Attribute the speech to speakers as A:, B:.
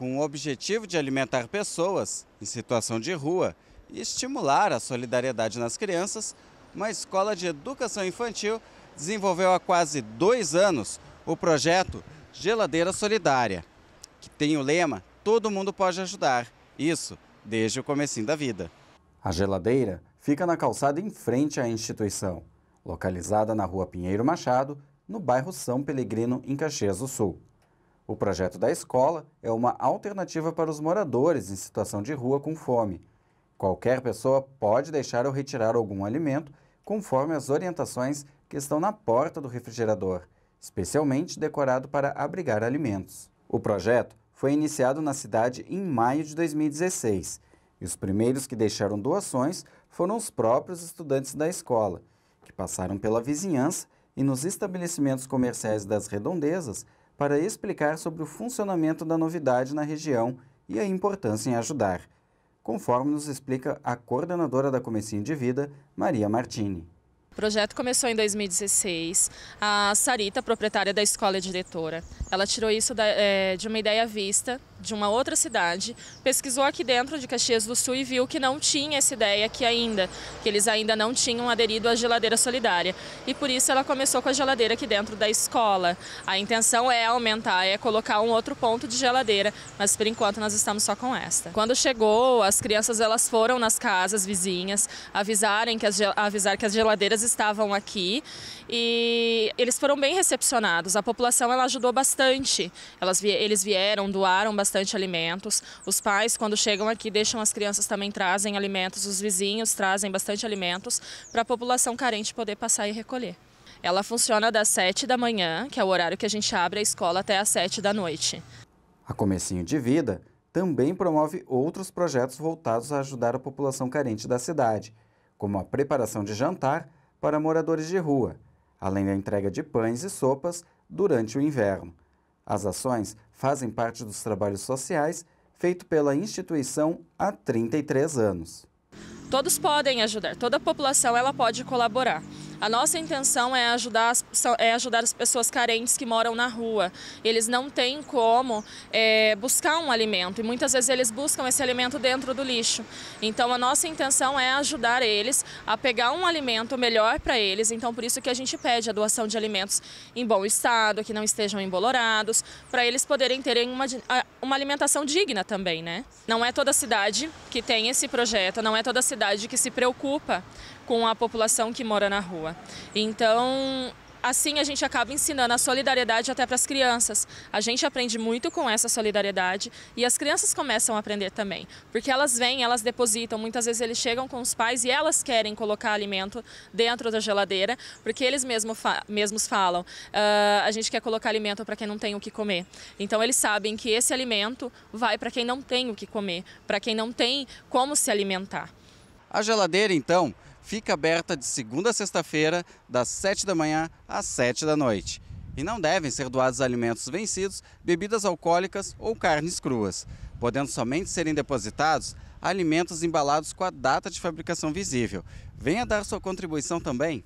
A: com o objetivo de alimentar pessoas em situação de rua e estimular a solidariedade nas crianças, uma escola de educação infantil desenvolveu há quase dois anos o projeto Geladeira Solidária, que tem o lema Todo mundo pode ajudar, isso desde o comecinho da vida. A geladeira fica na calçada em frente à instituição, localizada na rua Pinheiro Machado, no bairro São Pelegrino, em Caxias do Sul. O projeto da escola é uma alternativa para os moradores em situação de rua com fome. Qualquer pessoa pode deixar ou retirar algum alimento conforme as orientações que estão na porta do refrigerador, especialmente decorado para abrigar alimentos. O projeto foi iniciado na cidade em maio de 2016 e os primeiros que deixaram doações foram os próprios estudantes da escola, que passaram pela vizinhança e nos estabelecimentos comerciais das redondezas para explicar sobre o funcionamento da novidade na região e a importância em ajudar, conforme nos explica a coordenadora da Comecinho de Vida, Maria Martini.
B: O projeto começou em 2016. A Sarita, proprietária da escola e diretora, ela tirou isso da, é, de uma ideia vista de uma outra cidade, pesquisou aqui dentro de Caxias do Sul e viu que não tinha essa ideia aqui ainda, que eles ainda não tinham aderido à geladeira solidária. E por isso ela começou com a geladeira aqui dentro da escola. A intenção é aumentar, é colocar um outro ponto de geladeira, mas por enquanto nós estamos só com esta. Quando chegou, as crianças elas foram nas casas vizinhas avisarem que as, avisar que as geladeiras estavam aqui e eles foram bem recepcionados. A população ela ajudou bastante. Elas, eles vieram, doaram bastante alimentos. Os pais, quando chegam aqui, deixam as crianças também trazem alimentos, os vizinhos trazem bastante alimentos para a população carente poder passar e recolher. Ela funciona das 7 da manhã, que é o horário que a gente abre a escola, até às 7 da noite.
A: A Comecinho de Vida também promove outros projetos voltados a ajudar a população carente da cidade, como a preparação de jantar para moradores de rua, além da entrega de pães e sopas durante o inverno. As ações fazem parte dos trabalhos sociais feito pela instituição há 33 anos.
B: Todos podem ajudar, toda a população ela pode colaborar. A nossa intenção é ajudar as, é ajudar as pessoas carentes que moram na rua. Eles não têm como é, buscar um alimento e muitas vezes eles buscam esse alimento dentro do lixo. Então a nossa intenção é ajudar eles a pegar um alimento melhor para eles. Então por isso que a gente pede a doação de alimentos em bom estado, que não estejam embolorados, para eles poderem terem uma, uma alimentação digna também, né? Não é toda cidade que tem esse projeto, não é toda cidade que se preocupa com a população que mora na rua. Então, assim a gente acaba ensinando a solidariedade até para as crianças. A gente aprende muito com essa solidariedade e as crianças começam a aprender também, porque elas vêm, elas depositam, muitas vezes eles chegam com os pais e elas querem colocar alimento dentro da geladeira, porque eles mesmo fa mesmos falam, ah, a gente quer colocar alimento para quem não tem o que comer. Então eles sabem que esse alimento vai para quem não tem o que comer, para quem não tem como se alimentar.
A: A geladeira, então, fica aberta de segunda a sexta-feira, das 7 da manhã às 7 da noite. E não devem ser doados alimentos vencidos, bebidas alcoólicas ou carnes cruas, podendo somente serem depositados alimentos embalados com a data de fabricação visível. Venha dar sua contribuição também.